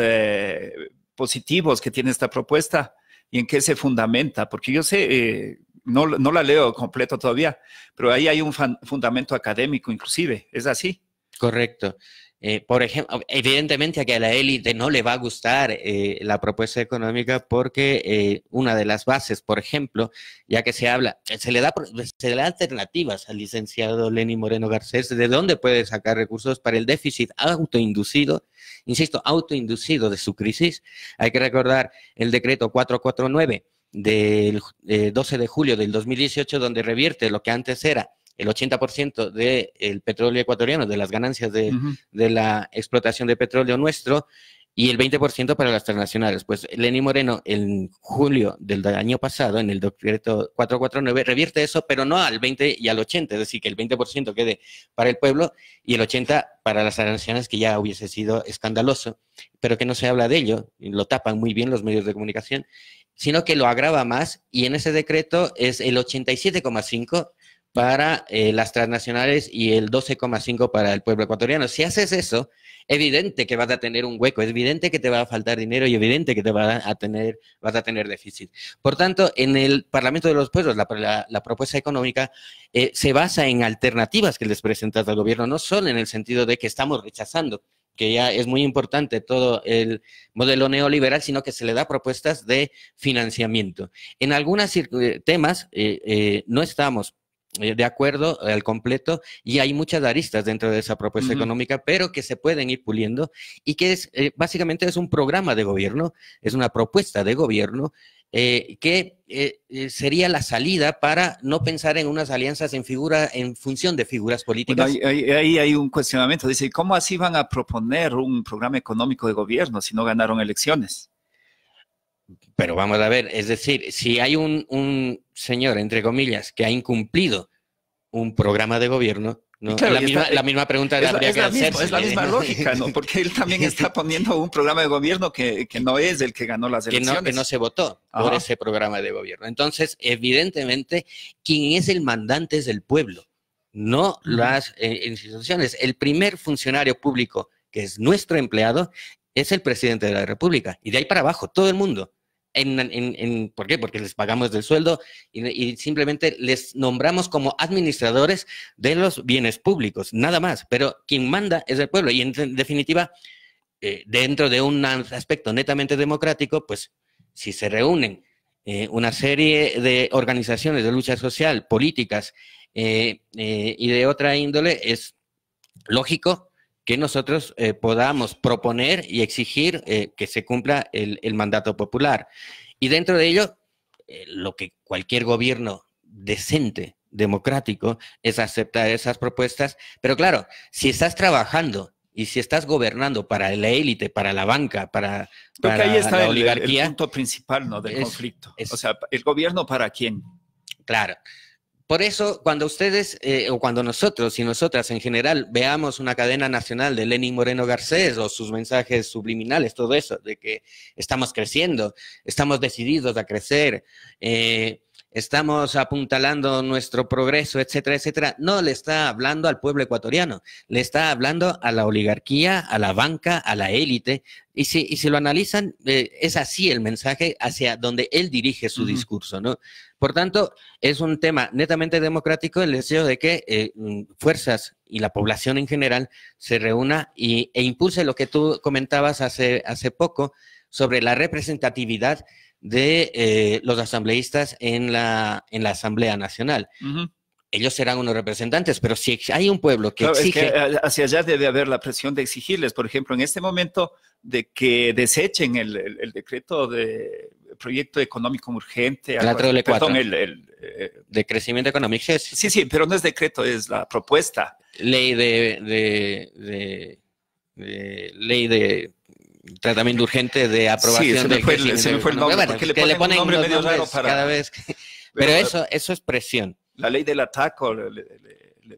positivos que tiene esta propuesta y en qué se fundamenta, porque yo sé... No, la leo completo todavía, pero ahí hay un fundamento académico inclusive, ¿es así? Correcto. Eh, por ejemplo, evidentemente que a la élite no le va a gustar eh, la propuesta económica porque eh, una de las bases, por ejemplo, ya que se habla, se le da, se le da alternativas al licenciado Lenny Moreno Garcés, de dónde puede sacar recursos para el déficit autoinducido, insisto, autoinducido de su crisis. Hay que recordar el decreto 449 del 12 de julio del 2018, donde revierte lo que antes era el 80% del petróleo ecuatoriano, de las ganancias de, de, la explotación de petróleo nuestro y el 20% para las transnacionales. Pues Lenín Moreno en julio del año pasado, en el decreto 449, revierte eso, pero no al 20 y al 80, es decir, que el 20% quede para el pueblo y el 80% para las transnacionales, que ya hubiese sido escandaloso, pero que no se habla de ello, lo tapan muy bien los medios de comunicación, sino que lo agrava más y en ese decreto es el 87,5% para eh, las transnacionales y el 12,5 para el pueblo ecuatoriano. Si haces eso, evidente que vas a tener un hueco, evidente que te va a faltar dinero y evidente que te va a tener, vas a tener déficit. Por tanto, en el Parlamento de los Pueblos, la, propuesta económica eh, se basa en alternativas que les presentas al gobierno, no solo en el sentido de que estamos rechazando que ya es muy importante todo el modelo neoliberal, sino que se le da propuestas de financiamiento. En algunos temas eh, no estamos eh, de acuerdo al completo y hay muchas aristas dentro de esa propuesta económica, pero que se pueden ir puliendo y que es, eh, básicamente es un programa de gobierno, es una propuesta de gobierno eh, que sería la salida para no pensar en unas alianzas en figura, en función de figuras políticas. ahí, hay un cuestionamiento, dice, ¿cómo así van a proponer un programa económico de gobierno si no ganaron elecciones? Pero vamos a ver, es decir, si hay un señor, entre comillas, que ha incumplido un programa de gobierno, la, misma, pregunta es la, misma, lógica, ¿no? Porque él también está poniendo un programa de gobierno que, no es el que ganó las elecciones. Que no, se votó por ese programa de gobierno. Entonces, evidentemente, quien es el mandante es el pueblo, no las eh, instituciones. El primer funcionario público que es nuestro empleado es el presidente de la República. Y de ahí para abajo, todo el mundo. En, ¿Por qué? Porque les pagamos del sueldo y, simplemente les nombramos como administradores de los bienes públicos, nada más. Pero quien manda es el pueblo. Y en, definitiva, eh, dentro de un aspecto netamente democrático, pues si se reúnen eh, una serie de organizaciones de lucha social, políticas eh, y de otra índole, es lógico que nosotros eh, podamos proponer y exigir eh, que se cumpla el, mandato popular. Y dentro de ello, eh, lo que cualquier gobierno decente, democrático, es aceptar esas propuestas. Pero claro, si estás trabajando y si estás gobernando para la élite, para la banca, para, para ahí está la el, El, punto principal ¿no? del conflicto. o sea, ¿el gobierno para quién? Claro. Por eso, cuando ustedes, eh, o cuando nosotros y nosotras en general veamos una cadena nacional de Lenin Moreno Garcés o sus mensajes subliminales, todo eso, de que estamos creciendo, estamos decididos a crecer, eh, estamos apuntalando nuestro progreso, etcétera, etcétera. No le está hablando al pueblo ecuatoriano, le está hablando a la oligarquía, a la banca, a la élite. Y si, y si lo analizan, eh, es así el mensaje hacia donde él dirige su discurso, ¿no? Por tanto, es un tema netamente democrático el deseo de que eh, fuerzas y la población en general se reúna e impulse lo que tú comentabas hace, hace poco sobre la representatividad de eh, los asambleístas en la, en la Asamblea Nacional. Ellos serán unos representantes, pero si hay un pueblo que exige... Eh, hacia allá debe haber la presión de exigirles, por ejemplo, en este momento de que desechen el, decreto de proyecto económico urgente. La el, el eh, de crecimiento económico. sí, sí, pero no es decreto, es la propuesta. Ley de ley de tratamiento urgente de aprobación de se le ponen, nombre Cada vez Pero, eso, eso es presión. La ley del ataco le,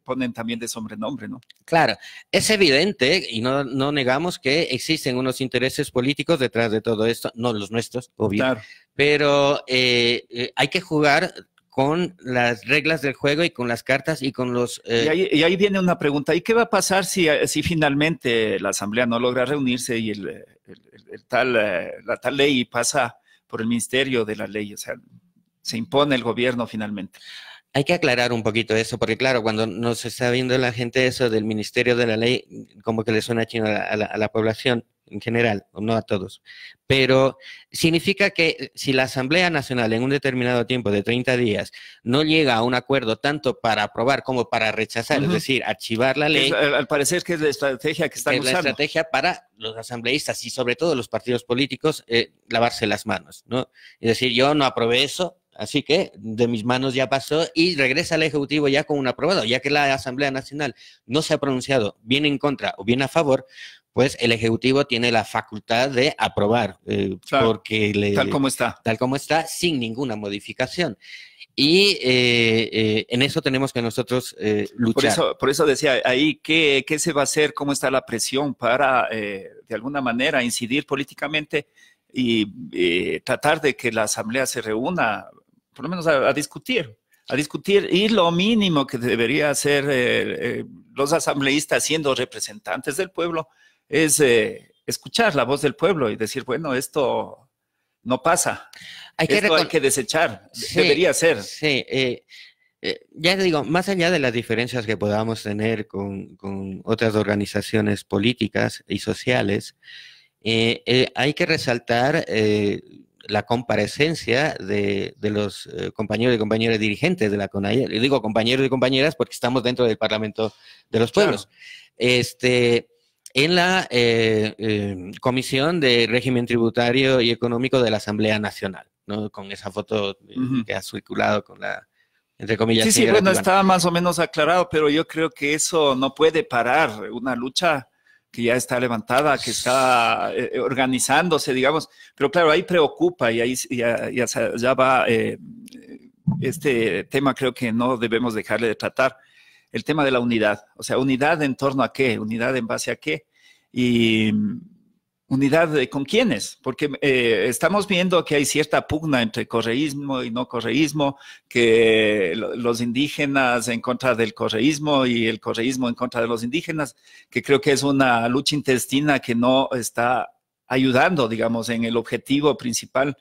ponen también de sobrenombre, ¿no? Claro, es evidente y no, negamos que existen unos intereses políticos detrás de todo esto, no los nuestros, obvio. Pero eh, eh, hay que jugar con las reglas del juego y con las cartas y con los... Eh, y, ahí, viene una pregunta, ¿y qué va a pasar si, si finalmente la Asamblea no logra reunirse y el, el, tal, eh, la tal ley pasa por el Ministerio de la Ley, o sea, se impone el gobierno finalmente. Hay que aclarar un poquito eso, porque claro, cuando nos está viendo la gente eso del Ministerio de la Ley, como que le suena chino a la población en general, no a todos. Pero significa que eh, si la Asamblea Nacional en un determinado tiempo de 30 días no llega a un acuerdo tanto para aprobar como para rechazar, es decir, archivar la ley. al parecer que es la estrategia que están es la estrategia para los asambleístas y sobre todo los partidos políticos eh, lavarse las manos, ¿no? Es decir, yo no aprobé eso, Así que de mis manos ya pasó y regresa al Ejecutivo ya con un aprobado, ya que la Asamblea Nacional no se ha pronunciado bien en contra o bien a favor, pues el Ejecutivo tiene la facultad de aprobar, eh, porque tal como está. Tal como está, sin ninguna modificación. Y eh, eh, en eso tenemos que nosotros luchar. Por eso, decía, ahí, ¿qué, se va a hacer? ¿Cómo está la presión para, de alguna manera, incidir políticamente y tratar de que la Asamblea se reúna, por lo menos a, discutir? a discutir y lo mínimo que debería hacer los asambleístas siendo representantes del pueblo es eh, escuchar la voz del pueblo y decir, bueno, esto no pasa. Hay que que desechar. Debería ser. Sí. Eh, eh, ya digo, más allá de las diferencias que podamos tener con, otras organizaciones políticas y sociales, hay que resaltar la comparecencia de, los compañeros y compañeras dirigentes de la CONAIE. digo compañeros y compañeras porque estamos dentro del Parlamento de los Pueblos. Este, en la eh, em, Comisión de Régimen Tributario y Económico de la Asamblea Nacional, ¿no? Con esa foto eh, que ha circulado con la, entre comillas. Sí, sí, bueno, estaba más o menos aclarado, pero yo creo que eso no puede parar una lucha que ya está levantada, que está eh, organizándose, digamos. Pero claro, ahí preocupa y ahí ya, va este tema, creo que no debemos dejarle de tratar el tema de la unidad. O sea, unidad en torno a qué, unidad en base a qué y unidad con quiénes, porque eh, estamos viendo que hay cierta pugna entre correísmo y no correísmo, que los indígenas en contra del correísmo y el correísmo en contra de los indígenas, que creo que es una lucha intestina que no está ayudando, digamos, en el objetivo principal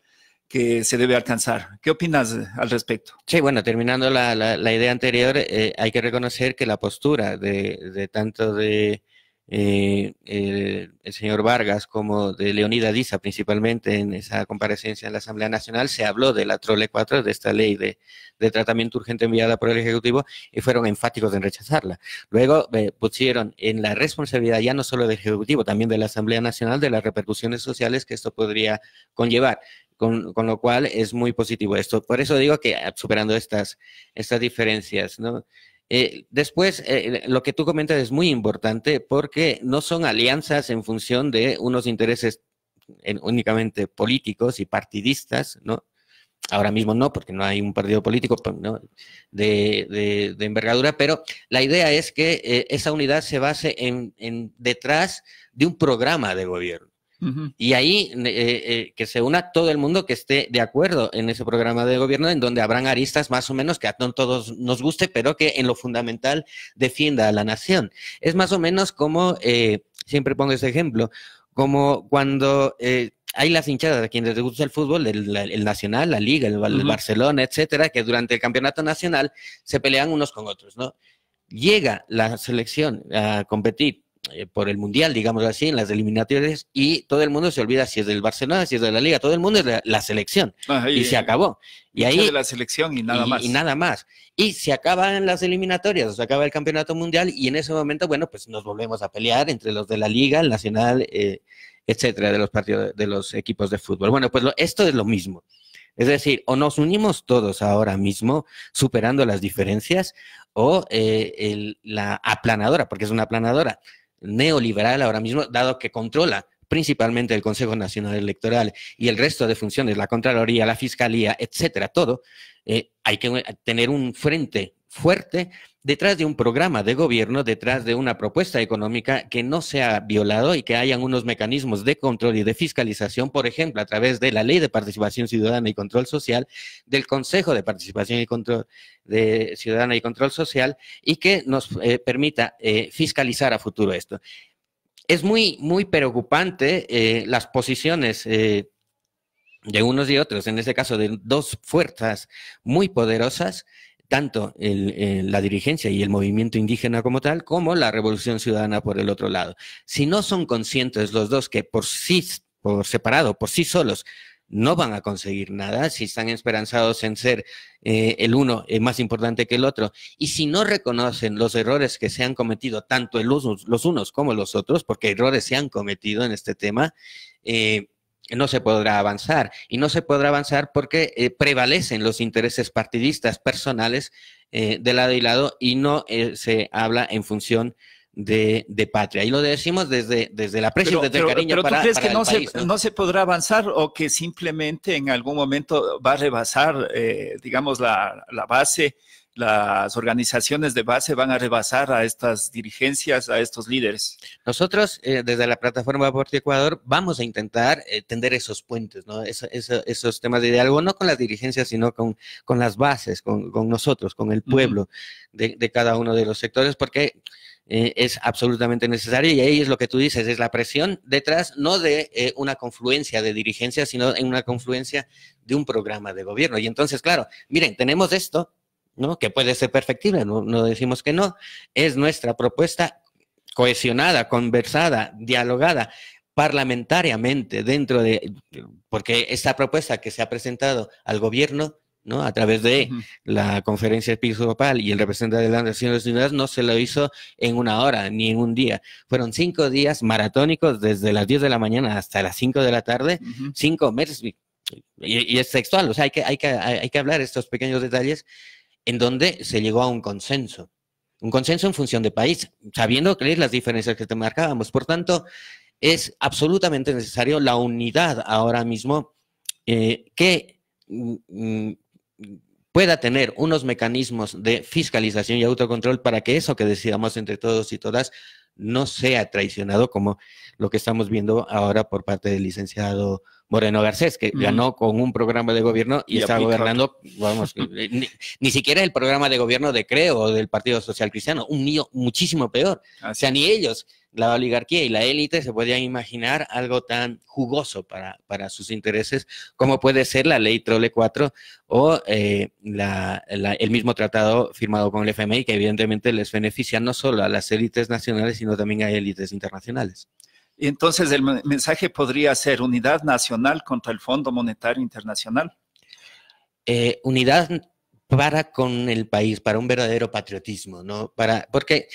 que se debe alcanzar. ¿Qué opinas al respecto? Sí, bueno, terminando la, la, idea anterior, eh, hay que reconocer que la postura de, tanto de eh, el, señor Vargas como de Leonida Diza, principalmente en esa comparecencia en la Asamblea Nacional, se habló de la Trole 4, de esta ley de, tratamiento urgente enviada por el Ejecutivo, y fueron enfáticos en rechazarla. Luego eh, pusieron en la responsabilidad ya no solo del Ejecutivo, también de la Asamblea Nacional, de las repercusiones sociales que esto podría conllevar con, lo cual es muy positivo esto. Por eso digo que ah, superando estas, estas diferencias, ¿no? Eh, después, eh, lo que tú comentas es muy importante porque no son alianzas en función de unos intereses únicamente políticos y partidistas, ¿no? Ahora mismo no, porque no hay un partido político pues, de, envergadura, pero la idea es que eh, esa unidad se base en, detrás de un programa de gobierno. Y ahí eh, eh, eh, que se una todo el mundo que esté de acuerdo en ese programa de gobierno, en donde habrán aristas más o menos que a todos nos guste, pero que en lo fundamental defienda a la nación. Es más o menos como, siempre pongo ese ejemplo, como cuando hay las hinchadas a quienes les gusta el fútbol, el, Nacional, la Liga, el, Barcelona, etcétera, que durante el campeonato nacional se pelean unos con otros, ¿no? Llega la selección a competir eh, por el Mundial, digamos así, en las eliminatorias, y todo el mundo se olvida si es del Barcelona, si es de la Liga, todo el mundo es la, selección. Ah, y, se acabó. Y ahí... De la selección y nada más. Y nada más. Y se acaban las eliminatorias, se acaba el Campeonato Mundial y en ese momento, bueno, pues nos volvemos a pelear entre los de la Liga, el Nacional, eh, etcétera, de los partidos, de los equipos de fútbol. Bueno, pues esto es lo mismo. Es decir, o nos unimos todos ahora mismo superando las diferencias o eh, la aplanadora, porque es una aplanadora, neoliberal ahora mismo, dado que controla principalmente el Consejo Nacional Electoral y el resto de funciones, la Contraloría, la Fiscalía, etcétera, todo, eh, hay que tener un frente fuerte detrás de un programa de gobierno, detrás de una propuesta económica que no sea violado y que hayan unos mecanismos de control y de fiscalización, por ejemplo, a través de la Ley de Participación Ciudadana y Control Social, del Consejo de Participación y Control de Ciudadana y Control Social, y que nos eh, permita eh, fiscalizar a futuro esto. Es muy, muy preocupante eh, las posiciones de unos y otros, en este caso de dos fuerzas muy poderosas, tanto la dirigencia y el movimiento indígena como tal, como la revolución ciudadana por el otro lado. Si no son conscientes los dos que por sí, por separado, por sí solos, no van a conseguir nada, si están esperanzados en ser eh, el uno eh, más importante que el otro, y si no reconocen los errores que se han cometido, tanto los, los unos como los otros, porque errores se han cometido en este tema, eh, no se podrá avanzar. Y no se podrá avanzar porque eh, prevalecen los intereses partidistas personales eh, de lado y lado y no eh, se habla en función de, patria. Y lo decimos desde, desde el aprecio, desde cariño. Pero para, crees que no, se, se, podrá avanzar o que simplemente en algún momento va a rebasar, digamos, la, la base las organizaciones de base van a rebasar a estas dirigencias, a estos líderes. Nosotros, eh, desde la plataforma Aborto Ecuador, vamos a intentar eh, tender esos puentes, ¿no? esos temas de diálogo, no con las dirigencias, sino con, con las bases, con, nosotros, con el pueblo de, cada uno de los sectores, porque eh, es absolutamente necesario y ahí es lo que tú dices, es la presión detrás no de una confluencia de dirigencias sino en una confluencia de un programa de gobierno. Y entonces, claro, miren, tenemos esto, ¿no? que puede ser perfectible, no, decimos que no, es nuestra propuesta cohesionada, conversada, dialogada, parlamentariamente dentro de, porque esta propuesta que se ha presentado al gobierno, ¿no? A través de la conferencia episcopal y el representante de las Naciones Unidas no se lo hizo en una hora ni en un día. Fueron cinco días maratónicos desde las 10 de la mañana hasta las 5 de la tarde, cinco meses. Y, es textual, o sea, hay que, hay que, hay que hablar estos pequeños detalles en donde se llegó a un consenso, un consenso en función de país, sabiendo que las diferencias que te marcábamos. Por tanto, es absolutamente necesario la unidad ahora mismo eh, que mm, mm, pueda tener unos mecanismos de fiscalización y autocontrol para que eso que decidamos entre todos y todas no sea traicionado como lo que estamos viendo ahora por parte del licenciado Moreno Garcés, que ganó con un programa de gobierno y, está gobernando, vamos, eh, ni, siquiera el programa de gobierno de Creo del Partido Social Cristiano, un niño muchísimo peor. o sea, ni ellos, la oligarquía y la élite, se podían imaginar algo tan jugoso para, para sus intereses como puede ser la ley Trole 4 o eh, el mismo tratado firmado con el FMI, que evidentemente les beneficia no solo a las élites nacionales, sino también a élites internacionales entonces el mensaje podría ser unidad nacional contra el Fondo Monetario Internacional. Eh, unidad para con el país, para un verdadero patriotismo, ¿no? Para, porque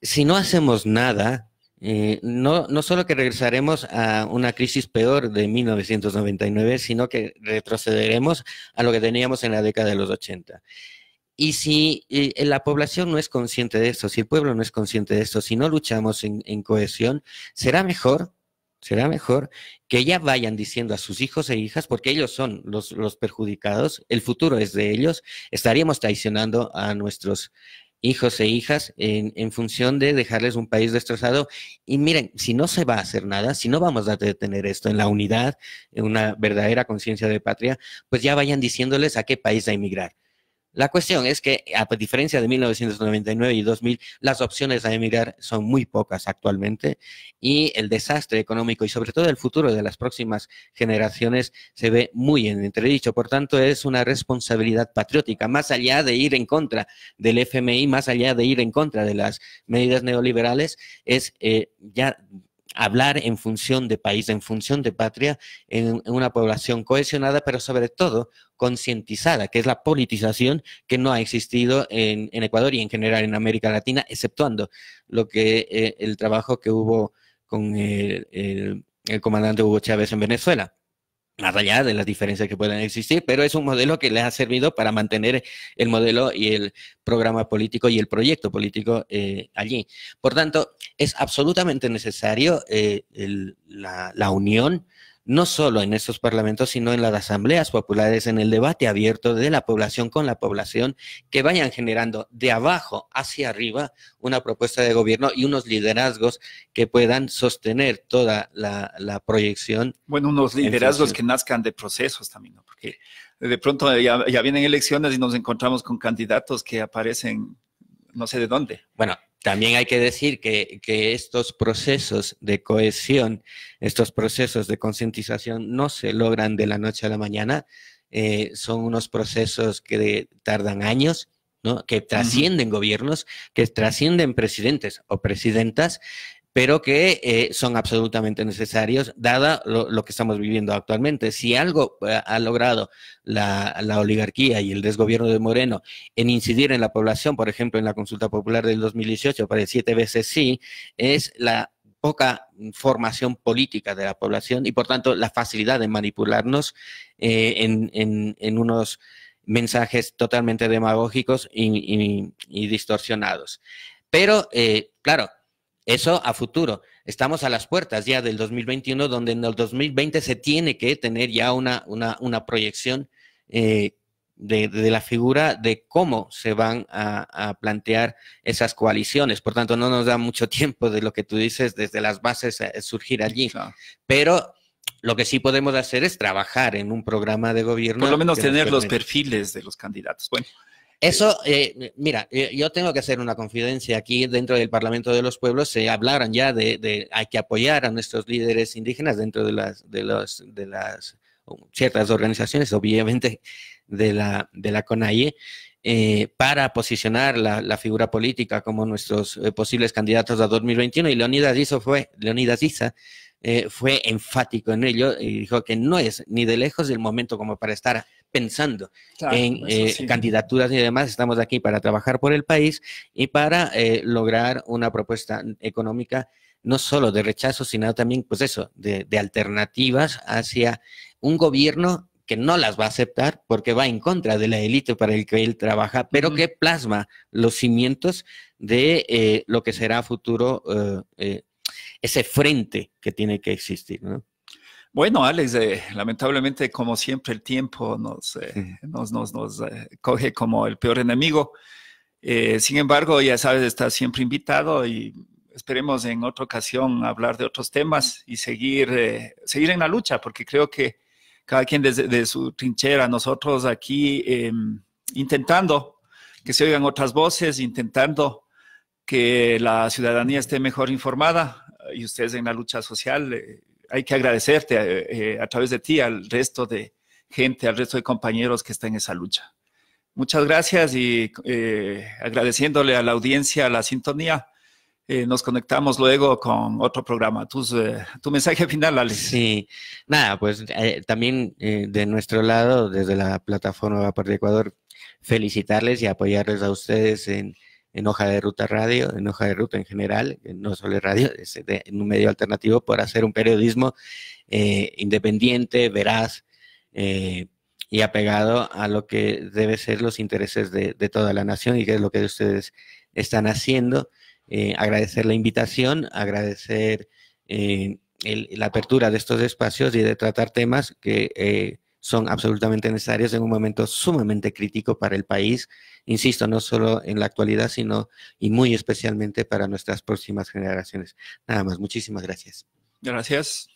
si no hacemos nada, eh, no, no solo que regresaremos a una crisis peor de 1999, sino que retrocederemos a lo que teníamos en la década de los 80. Y si eh, eh, la población no es consciente de esto, si el pueblo no es consciente de esto, si no luchamos en, cohesión, será mejor, será mejor que ya vayan diciendo a sus hijos e hijas, porque ellos son los, perjudicados, el futuro es de ellos, estaríamos traicionando a nuestros hijos e hijas en, función de dejarles un país destrozado. Y miren, si no se va a hacer nada, si no vamos a detener esto en la unidad, en una verdadera conciencia de patria, pues ya vayan diciéndoles a qué país a emigrar. La cuestión es que, a diferencia de 1999 y 2000, las opciones a emigrar son muy pocas actualmente y el desastre económico y sobre todo el futuro de las próximas generaciones se ve muy en entredicho. Por tanto, es una responsabilidad patriótica, más allá de ir en contra del FMI, más allá de ir en contra de las medidas neoliberales, es eh, ya hablar en función de país, en función de patria, en, una población cohesionada, pero sobre todo concientizada, que es la politización que no ha existido en, Ecuador y en general en América Latina, exceptuando lo que eh, el trabajo que hubo con el comandante Hugo Chávez en Venezuela más allá de las diferencias que pueden existir, pero es un modelo que les ha servido para mantener el modelo y el programa político y el proyecto político eh, allí. Por tanto, es absolutamente necesario eh, la, unión no solo en estos parlamentos, sino en las asambleas populares, en el debate abierto de la población con la población, que vayan generando de abajo hacia arriba una propuesta de gobierno y unos liderazgos que puedan sostener toda la, proyección. Bueno, unos liderazgos que nazcan de procesos también, porque de pronto ya vienen elecciones y nos encontramos con candidatos que aparecen no sé de dónde. Bueno, también hay que decir que, estos procesos de cohesión, estos procesos de concientización no se logran de la noche a la mañana, eh, son unos procesos que tardan años, que trascienden gobiernos, que trascienden presidentes o presidentas pero que eh, son absolutamente necesarios, dada lo, que estamos viviendo actualmente. Si algo eh, ha logrado la, oligarquía y el desgobierno de Moreno en incidir en la población, por ejemplo, en la consulta popular del 2018, para siete veces sí, es la poca formación política de la población y, por tanto, la facilidad de manipularnos eh, en, unos mensajes totalmente demagógicos y, distorsionados. Pero, claro, eso a futuro. Estamos a las puertas ya del 2021, donde en el 2020 se tiene que tener ya una, una, una proyección eh, de, la figura de cómo se van a, plantear esas coaliciones. Por tanto, no nos da mucho tiempo de lo que tú dices desde las bases eh, surgir allí. Pero lo que sí podemos hacer es trabajar en un programa de gobierno. Por lo menos tener los perfiles de los candidatos. Bueno. Eso, eh, mira, eh, yo tengo que hacer una confidencia aquí dentro del Parlamento de los Pueblos. Se hablaron ya de, hay que apoyar a nuestros líderes indígenas dentro de las, de los, de las ciertas organizaciones, obviamente de la, de la CONAIE, eh, para posicionar la, figura política como nuestros posibles candidatos a 2021. Y Leonidas hizo fue, Leonidas fue enfático en ello y dijo que no es ni de lejos el momento como para estar pensando en eh, candidaturas y demás. Estamos aquí para trabajar por el país y para eh, lograr una propuesta económica no solo de rechazo, sino también, pues eso, de, alternativas hacia un gobierno que no las va a aceptar porque va en contra de la élite para el que él trabaja, pero que plasma los cimientos de eh, lo que será futuro ese frente que tiene que existir, ¿no? Bueno, Alex, eh, lamentablemente, como siempre, el tiempo nos, eh, nos, eh, coge como el peor enemigo. sin embargo, ya sabes, estás siempre invitado y esperemos en otra ocasión hablar de otros temas y seguir, seguir en la lucha, porque creo que cada quien desde su trinchera, nosotros aquí em, intentando que se oigan otras voces, intentando que la ciudadanía esté mejor informada y ustedes en la lucha social hay que agradecerte eh, a, través de ti al resto de gente, al resto de compañeros que están en esa lucha. Muchas gracias y eh, agradeciéndole a la audiencia, a la sintonía. Eh, nos conectamos luego con otro programa. tu mensaje final, Alex. Sí, nada, pues también de nuestro lado, desde la plataforma Vapor de Ecuador, felicitarles y apoyarles a ustedes en, en hoja de ruta radio, en hoja de ruta en general, no solo radio, en un medio alternativo por hacer un periodismo eh, independiente, veraz eh, y apegado a lo que debe ser los intereses de, toda la nación y que es lo que ustedes están haciendo. Eh, agradecer la invitación, agradecer la apertura de estos espacios y de tratar temas que son absolutamente necesarios en un momento sumamente crítico para el país, insisto, no solo en la actualidad, sino y muy especialmente para nuestras próximas generaciones. Nada más, muchísimas gracias. Gracias.